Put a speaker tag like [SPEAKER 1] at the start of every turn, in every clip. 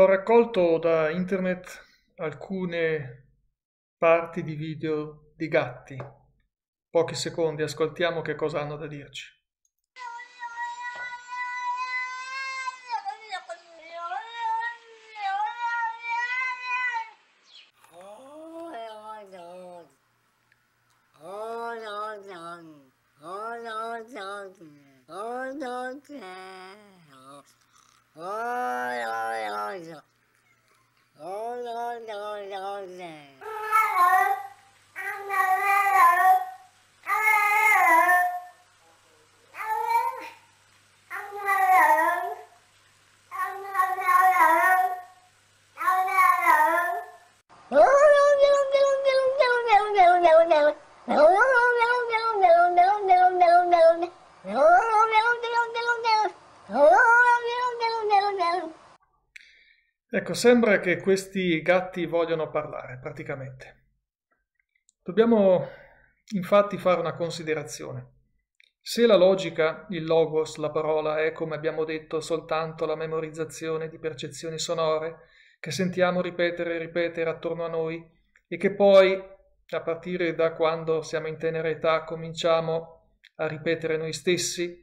[SPEAKER 1] Ho raccolto da internet alcune parti di video di gatti. Pochi secondi, ascoltiamo che cosa hanno da dirci. Ôi, ôi, ôi. Ôi, ôi, ôi, ôi. Ông ơi, ông ơi. Ecco, sembra che questi gatti vogliono parlare, praticamente. Dobbiamo infatti fare una considerazione. Se la logica, il logos, la parola è, come abbiamo detto, soltanto la memorizzazione di percezioni sonore che sentiamo ripetere e ripetere attorno a noi e che poi, a partire da quando siamo in tenera età, cominciamo a ripetere noi stessi,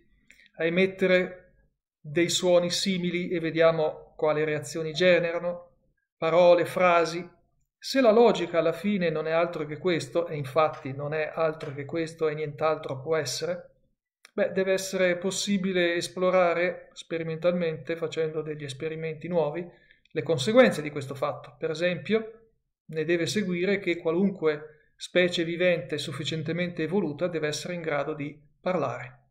[SPEAKER 1] a emettere dei suoni simili e vediamo quali reazioni generano, parole, frasi. Se la logica alla fine non è altro che questo, e infatti non è altro che questo e nient'altro può essere, beh, deve essere possibile esplorare sperimentalmente, facendo degli esperimenti nuovi, le conseguenze di questo fatto. Per esempio, ne deve seguire che qualunque specie vivente sufficientemente evoluta deve essere in grado di parlare.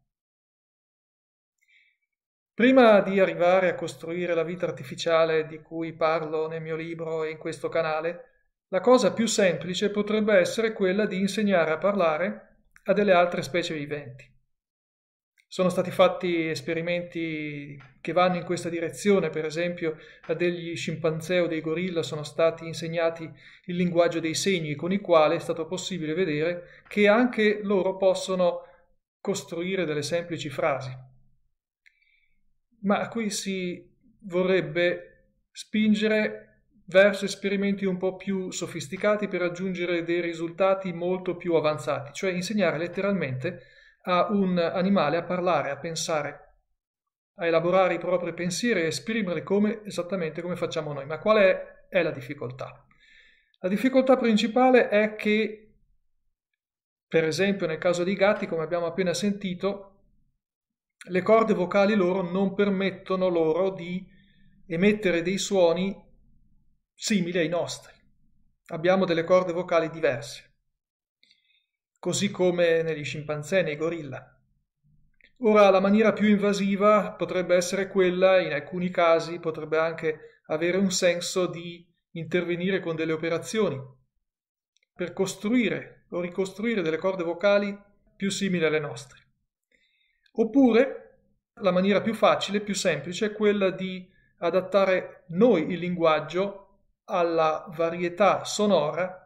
[SPEAKER 1] Prima di arrivare a costruire la vita artificiale di cui parlo nel mio libro e in questo canale, la cosa più semplice potrebbe essere quella di insegnare a parlare a delle altre specie viventi. Sono stati fatti esperimenti che vanno in questa direzione, per esempio a degli scimpanzé o dei gorilla sono stati insegnati il linguaggio dei segni con il quale è stato possibile vedere che anche loro possono costruire delle semplici frasi ma qui si vorrebbe spingere verso esperimenti un po' più sofisticati per raggiungere dei risultati molto più avanzati, cioè insegnare letteralmente a un animale a parlare, a pensare, a elaborare i propri pensieri e esprimerli come, esattamente come facciamo noi. Ma qual è, è la difficoltà? La difficoltà principale è che, per esempio nel caso dei gatti, come abbiamo appena sentito, le corde vocali loro non permettono loro di emettere dei suoni simili ai nostri. Abbiamo delle corde vocali diverse, così come negli scimpanzé, nei gorilla. Ora, la maniera più invasiva potrebbe essere quella, in alcuni casi potrebbe anche avere un senso di intervenire con delle operazioni per costruire o ricostruire delle corde vocali più simili alle nostre. Oppure la maniera più facile, più semplice, è quella di adattare noi il linguaggio alla varietà sonora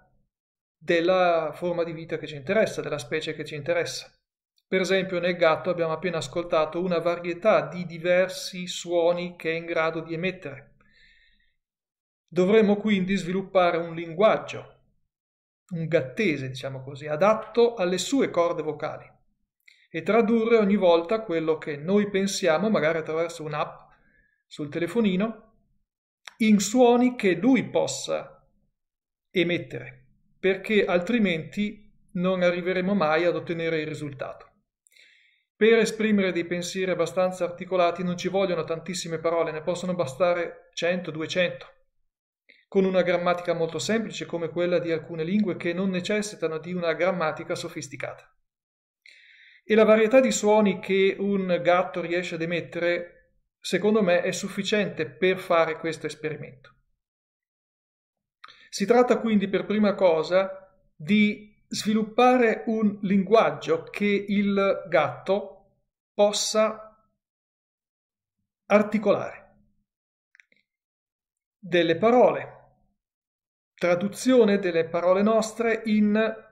[SPEAKER 1] della forma di vita che ci interessa, della specie che ci interessa. Per esempio nel gatto abbiamo appena ascoltato una varietà di diversi suoni che è in grado di emettere. Dovremmo quindi sviluppare un linguaggio, un gattese diciamo così, adatto alle sue corde vocali e tradurre ogni volta quello che noi pensiamo, magari attraverso un'app sul telefonino, in suoni che lui possa emettere, perché altrimenti non arriveremo mai ad ottenere il risultato. Per esprimere dei pensieri abbastanza articolati non ci vogliono tantissime parole, ne possono bastare 100-200, con una grammatica molto semplice come quella di alcune lingue che non necessitano di una grammatica sofisticata e la varietà di suoni che un gatto riesce ad emettere, secondo me, è sufficiente per fare questo esperimento. Si tratta quindi per prima cosa di sviluppare un linguaggio che il gatto possa articolare. Delle parole, traduzione delle parole nostre in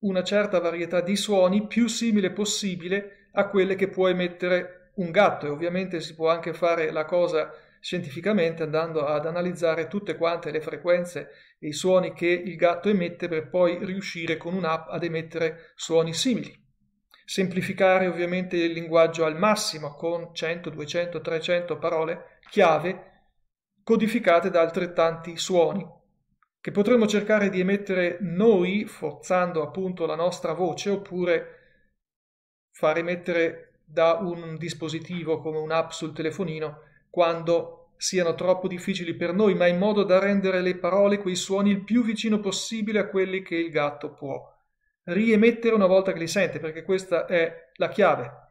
[SPEAKER 1] una certa varietà di suoni più simile possibile a quelle che può emettere un gatto e ovviamente si può anche fare la cosa scientificamente andando ad analizzare tutte quante le frequenze e i suoni che il gatto emette per poi riuscire con un'app ad emettere suoni simili. Semplificare ovviamente il linguaggio al massimo con 100, 200, 300 parole chiave codificate da altrettanti suoni che potremmo cercare di emettere noi, forzando appunto la nostra voce, oppure far emettere da un dispositivo come un'app sul telefonino quando siano troppo difficili per noi, ma in modo da rendere le parole, quei suoni il più vicino possibile a quelli che il gatto può riemettere una volta che li sente, perché questa è la chiave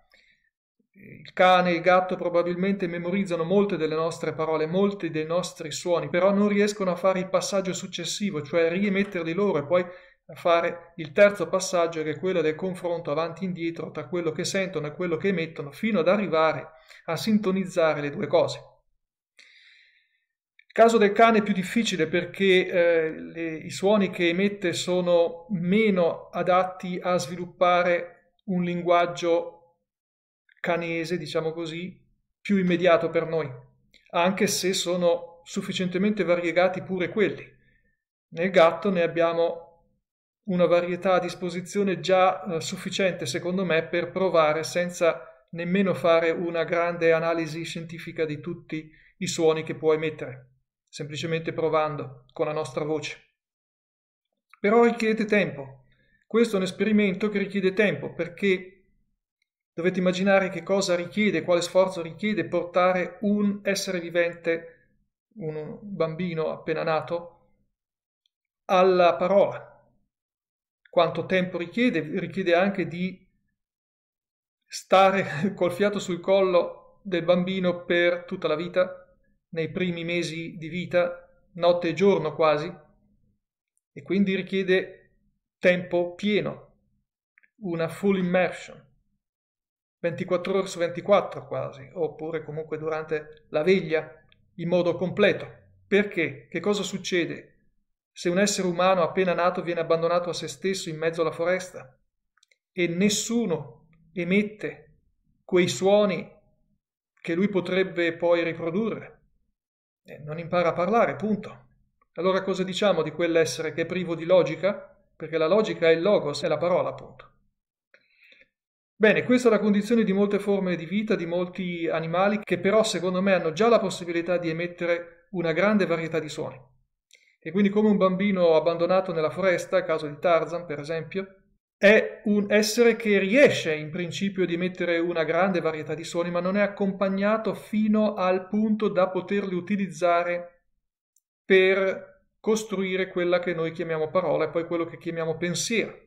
[SPEAKER 1] il cane e il gatto probabilmente memorizzano molte delle nostre parole, molti dei nostri suoni, però non riescono a fare il passaggio successivo, cioè riemetterli loro e poi a fare il terzo passaggio che è quello del confronto avanti e indietro tra quello che sentono e quello che emettono, fino ad arrivare a sintonizzare le due cose. Il caso del cane è più difficile perché eh, le, i suoni che emette sono meno adatti a sviluppare un linguaggio canese, diciamo così, più immediato per noi, anche se sono sufficientemente variegati pure quelli. Nel gatto ne abbiamo una varietà a disposizione già eh, sufficiente, secondo me, per provare senza nemmeno fare una grande analisi scientifica di tutti i suoni che può emettere, semplicemente provando con la nostra voce. Però richiede tempo. Questo è un esperimento che richiede tempo perché Dovete immaginare che cosa richiede, quale sforzo richiede portare un essere vivente, un bambino appena nato, alla parola. Quanto tempo richiede? Richiede anche di stare col fiato sul collo del bambino per tutta la vita, nei primi mesi di vita, notte e giorno quasi, e quindi richiede tempo pieno, una full immersion. 24 ore su 24 quasi, oppure comunque durante la veglia in modo completo. Perché? Che cosa succede se un essere umano appena nato viene abbandonato a se stesso in mezzo alla foresta e nessuno emette quei suoni che lui potrebbe poi riprodurre? E eh, non impara a parlare, punto. Allora cosa diciamo di quell'essere che è privo di logica? Perché la logica è il logos, è la parola, appunto. Bene, questa è la condizione di molte forme di vita, di molti animali, che però secondo me hanno già la possibilità di emettere una grande varietà di suoni. E quindi come un bambino abbandonato nella foresta, caso di Tarzan per esempio, è un essere che riesce in principio ad emettere una grande varietà di suoni, ma non è accompagnato fino al punto da poterli utilizzare per costruire quella che noi chiamiamo parola e poi quello che chiamiamo pensiero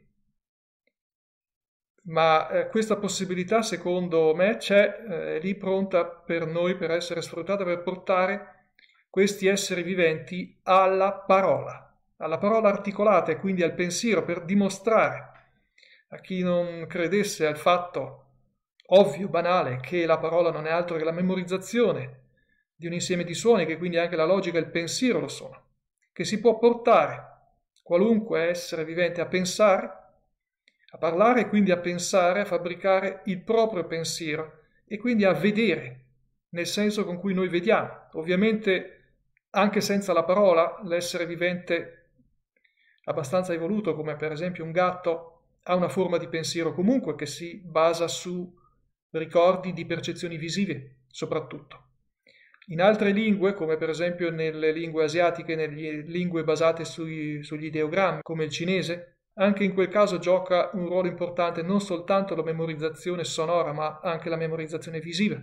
[SPEAKER 1] ma eh, questa possibilità secondo me c'è eh, lì pronta per noi per essere sfruttata, per portare questi esseri viventi alla parola, alla parola articolata e quindi al pensiero, per dimostrare a chi non credesse al fatto ovvio, banale, che la parola non è altro che la memorizzazione di un insieme di suoni, che quindi anche la logica e il pensiero lo sono, che si può portare qualunque essere vivente a pensare a parlare, quindi a pensare, a fabbricare il proprio pensiero e quindi a vedere nel senso con cui noi vediamo. Ovviamente anche senza la parola l'essere vivente abbastanza evoluto, come per esempio un gatto, ha una forma di pensiero comunque che si basa su ricordi di percezioni visive soprattutto. In altre lingue, come per esempio nelle lingue asiatiche, nelle lingue basate sui, sugli ideogrammi, come il cinese, anche in quel caso gioca un ruolo importante non soltanto la memorizzazione sonora, ma anche la memorizzazione visiva.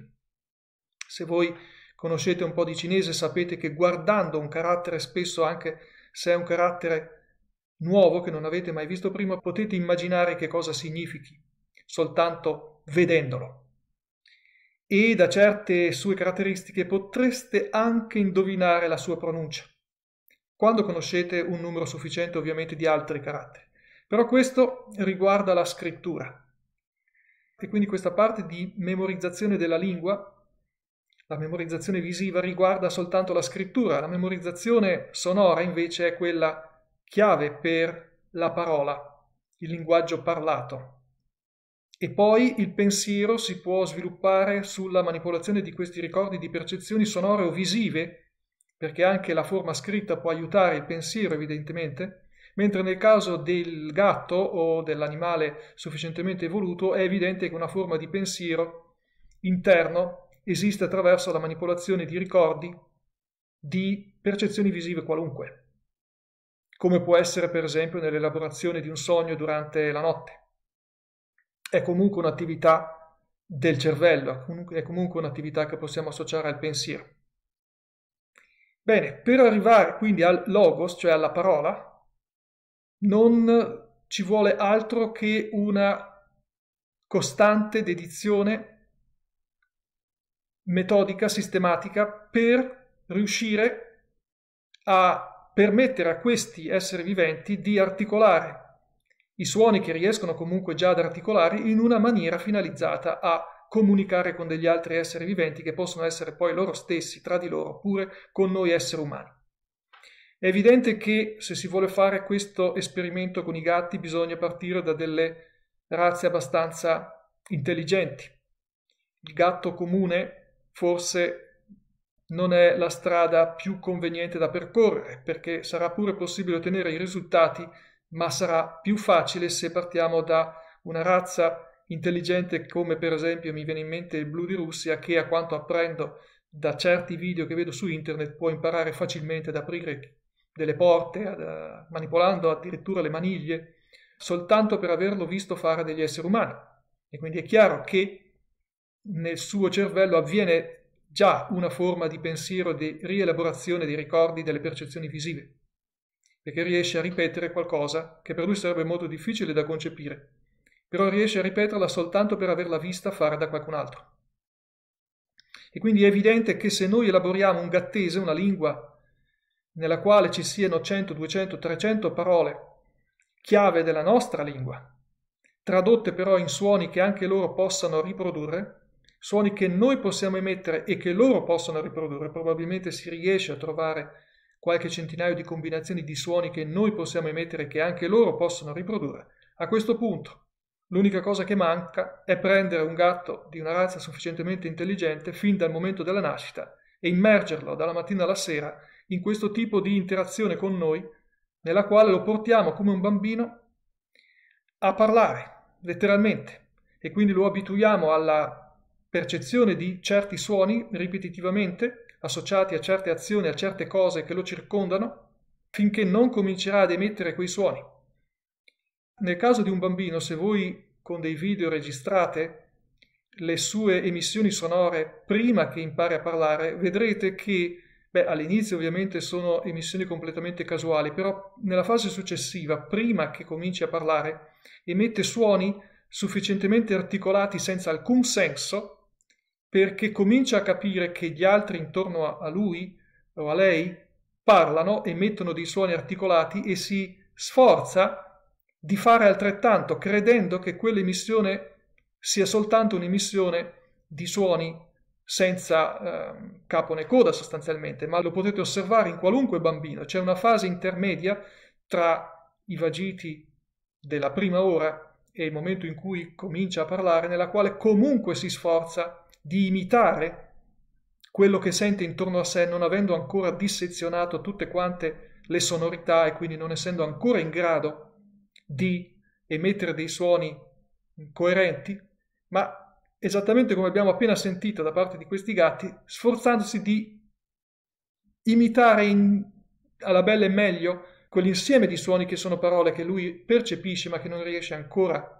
[SPEAKER 1] Se voi conoscete un po' di cinese sapete che guardando un carattere, spesso anche se è un carattere nuovo che non avete mai visto prima, potete immaginare che cosa significhi soltanto vedendolo. E da certe sue caratteristiche potreste anche indovinare la sua pronuncia, quando conoscete un numero sufficiente ovviamente di altri caratteri. Però questo riguarda la scrittura. E quindi questa parte di memorizzazione della lingua, la memorizzazione visiva, riguarda soltanto la scrittura. La memorizzazione sonora invece è quella chiave per la parola, il linguaggio parlato. E poi il pensiero si può sviluppare sulla manipolazione di questi ricordi di percezioni sonore o visive, perché anche la forma scritta può aiutare il pensiero, evidentemente, mentre nel caso del gatto o dell'animale sufficientemente evoluto è evidente che una forma di pensiero interno esiste attraverso la manipolazione di ricordi, di percezioni visive qualunque, come può essere per esempio nell'elaborazione di un sogno durante la notte. È comunque un'attività del cervello, è comunque un'attività che possiamo associare al pensiero. Bene, per arrivare quindi al logos, cioè alla parola, non ci vuole altro che una costante dedizione metodica, sistematica per riuscire a permettere a questi esseri viventi di articolare i suoni che riescono comunque già ad articolare in una maniera finalizzata a comunicare con degli altri esseri viventi che possono essere poi loro stessi, tra di loro, oppure con noi esseri umani. È evidente che se si vuole fare questo esperimento con i gatti bisogna partire da delle razze abbastanza intelligenti. Il gatto comune forse non è la strada più conveniente da percorrere perché sarà pure possibile ottenere i risultati, ma sarà più facile se partiamo da una razza intelligente come per esempio mi viene in mente il blu di Russia che a quanto apprendo da certi video che vedo su internet può imparare facilmente ad aprire delle porte, ad, eh, manipolando addirittura le maniglie, soltanto per averlo visto fare degli esseri umani. E quindi è chiaro che nel suo cervello avviene già una forma di pensiero, di rielaborazione dei ricordi, delle percezioni visive, perché riesce a ripetere qualcosa che per lui sarebbe molto difficile da concepire, però riesce a ripeterla soltanto per averla vista fare da qualcun altro. E quindi è evidente che se noi elaboriamo un gattese, una lingua nella quale ci siano 100, 200, 300 parole chiave della nostra lingua, tradotte però in suoni che anche loro possano riprodurre, suoni che noi possiamo emettere e che loro possono riprodurre, probabilmente si riesce a trovare qualche centinaio di combinazioni di suoni che noi possiamo emettere e che anche loro possono riprodurre. A questo punto l'unica cosa che manca è prendere un gatto di una razza sufficientemente intelligente fin dal momento della nascita e immergerlo dalla mattina alla sera in questo tipo di interazione con noi, nella quale lo portiamo come un bambino a parlare, letteralmente, e quindi lo abituiamo alla percezione di certi suoni ripetitivamente, associati a certe azioni, a certe cose che lo circondano, finché non comincerà ad emettere quei suoni. Nel caso di un bambino, se voi con dei video registrate le sue emissioni sonore prima che impari a parlare, vedrete che Beh, all'inizio ovviamente sono emissioni completamente casuali, però nella fase successiva, prima che cominci a parlare, emette suoni sufficientemente articolati senza alcun senso perché comincia a capire che gli altri intorno a lui o a lei parlano, emettono dei suoni articolati e si sforza di fare altrettanto, credendo che quell'emissione sia soltanto un'emissione di suoni senza eh, capo né coda sostanzialmente, ma lo potete osservare in qualunque bambino. C'è una fase intermedia tra i vagiti della prima ora e il momento in cui comincia a parlare, nella quale comunque si sforza di imitare quello che sente intorno a sé, non avendo ancora dissezionato tutte quante le sonorità e quindi non essendo ancora in grado di emettere dei suoni coerenti, ma esattamente come abbiamo appena sentito da parte di questi gatti, sforzandosi di imitare in, alla bella e meglio quell'insieme di suoni che sono parole che lui percepisce ma che non riesce ancora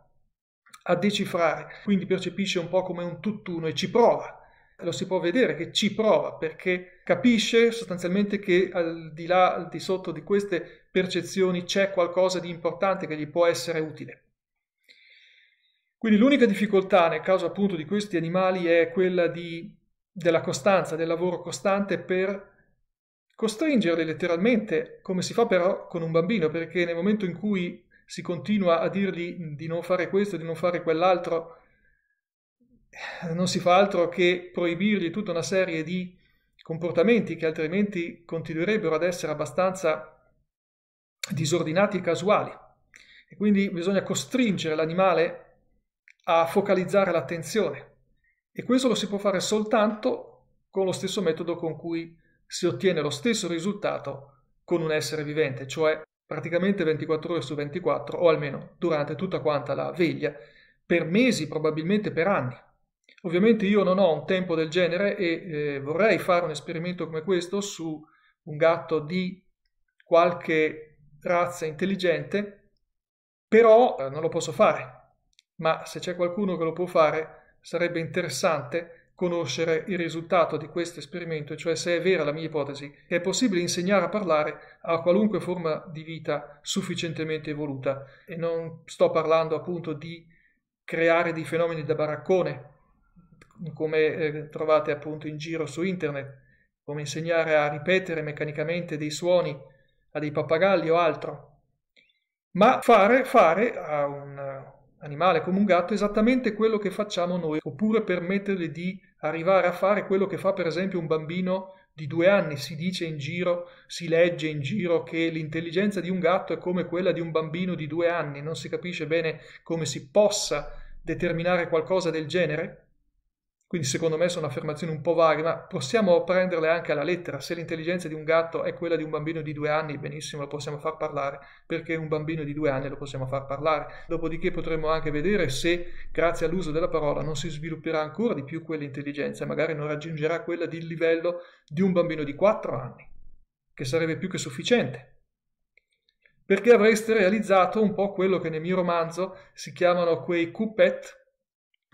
[SPEAKER 1] a decifrare, quindi percepisce un po' come un tutt'uno e ci prova. Lo si può vedere che ci prova perché capisce sostanzialmente che al di là, al di sotto di queste percezioni c'è qualcosa di importante che gli può essere utile. Quindi l'unica difficoltà nel caso appunto di questi animali è quella di, della costanza, del lavoro costante per costringerli letteralmente, come si fa però con un bambino, perché nel momento in cui si continua a dirgli di non fare questo, di non fare quell'altro, non si fa altro che proibirgli tutta una serie di comportamenti che altrimenti continuerebbero ad essere abbastanza disordinati e casuali. E quindi bisogna costringere l'animale a focalizzare l'attenzione e questo lo si può fare soltanto con lo stesso metodo con cui si ottiene lo stesso risultato con un essere vivente, cioè praticamente 24 ore su 24 o almeno durante tutta quanta la veglia, per mesi, probabilmente per anni. Ovviamente io non ho un tempo del genere e eh, vorrei fare un esperimento come questo su un gatto di qualche razza intelligente, però eh, non lo posso fare ma se c'è qualcuno che lo può fare, sarebbe interessante conoscere il risultato di questo esperimento, cioè se è vera la mia ipotesi, che è possibile insegnare a parlare a qualunque forma di vita sufficientemente evoluta. E non sto parlando appunto di creare dei fenomeni da baraccone, come eh, trovate appunto in giro su internet, come insegnare a ripetere meccanicamente dei suoni a dei pappagalli o altro, ma fare, fare a un animale, come un gatto, esattamente quello che facciamo noi, oppure permettergli di arrivare a fare quello che fa per esempio un bambino di due anni. Si dice in giro, si legge in giro che l'intelligenza di un gatto è come quella di un bambino di due anni, non si capisce bene come si possa determinare qualcosa del genere. Quindi secondo me sono affermazioni un po' vaghe, ma possiamo prenderle anche alla lettera. Se l'intelligenza di un gatto è quella di un bambino di due anni, benissimo, lo possiamo far parlare, perché un bambino di due anni lo possiamo far parlare. Dopodiché potremmo anche vedere se, grazie all'uso della parola, non si svilupperà ancora di più quell'intelligenza e magari non raggiungerà quella del livello di un bambino di quattro anni, che sarebbe più che sufficiente perché avreste realizzato un po' quello che nel mio romanzo si chiamano quei coupette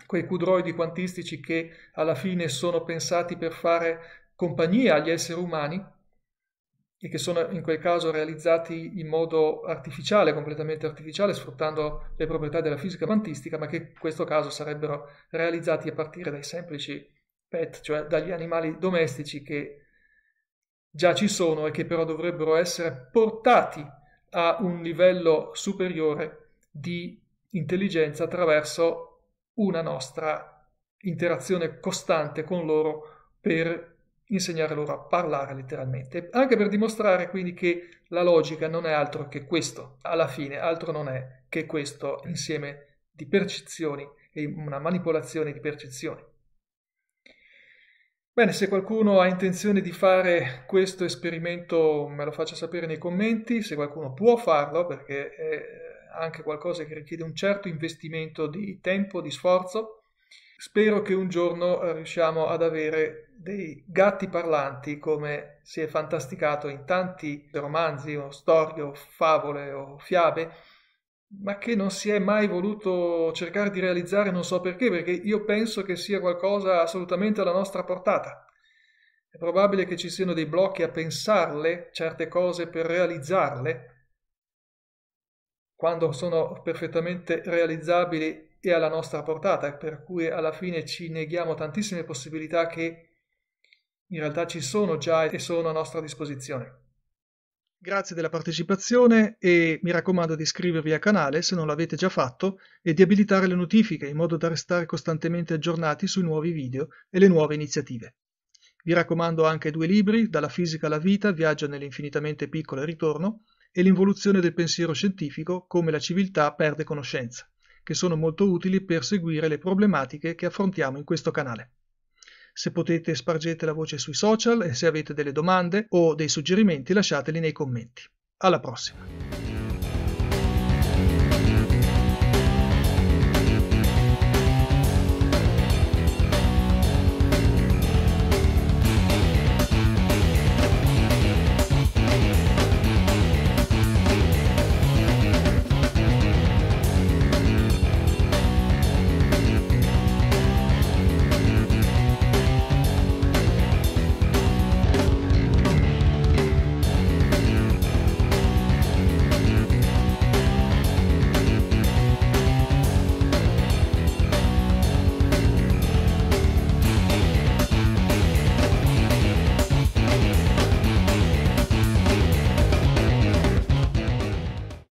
[SPEAKER 1] quei cudroidi quantistici che alla fine sono pensati per fare compagnia agli esseri umani e che sono in quel caso realizzati in modo artificiale, completamente artificiale, sfruttando le proprietà della fisica quantistica, ma che in questo caso sarebbero realizzati a partire dai semplici pet, cioè dagli animali domestici che già ci sono e che però dovrebbero essere portati a un livello superiore di intelligenza attraverso una nostra interazione costante con loro per insegnare loro a parlare letteralmente, anche per dimostrare quindi che la logica non è altro che questo, alla fine altro non è che questo insieme di percezioni e una manipolazione di percezioni. Bene, se qualcuno ha intenzione di fare questo esperimento me lo faccia sapere nei commenti, se qualcuno può farlo perché è anche qualcosa che richiede un certo investimento di tempo, di sforzo. Spero che un giorno eh, riusciamo ad avere dei gatti parlanti come si è fantasticato in tanti romanzi o storie o favole o fiabe, ma che non si è mai voluto cercare di realizzare, non so perché, perché io penso che sia qualcosa assolutamente alla nostra portata. È probabile che ci siano dei blocchi a pensarle certe cose per realizzarle, quando sono perfettamente realizzabili e alla nostra portata, per cui alla fine ci neghiamo tantissime possibilità che in realtà ci sono già e sono a nostra disposizione. Grazie della partecipazione e mi raccomando di iscrivervi al canale se non l'avete già fatto e di abilitare le notifiche in modo da restare costantemente aggiornati sui nuovi video e le nuove iniziative. Vi raccomando anche due libri, Dalla fisica alla vita, Viaggio nell'infinitamente piccolo e ritorno, e l'involuzione del pensiero scientifico come la civiltà perde conoscenza, che sono molto utili per seguire le problematiche che affrontiamo in questo canale. Se potete spargete la voce sui social e se avete delle domande o dei suggerimenti lasciateli nei commenti. Alla prossima!